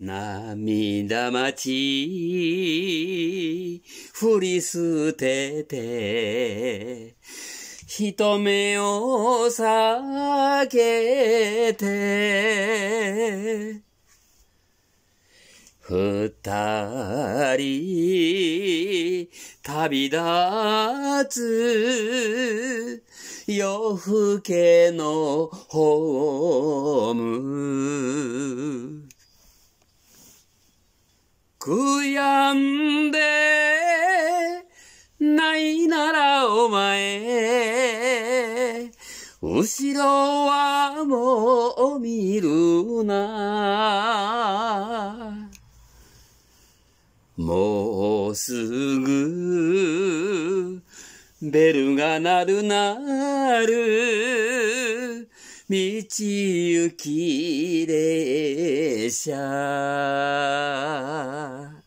涙待ち、振り捨てて、人目を避けて、二人、旅立つ、夜更けの方悔やんでないならお前、後ろはもう見るな。もうすぐ、ベルが鳴る鳴る。道行き列車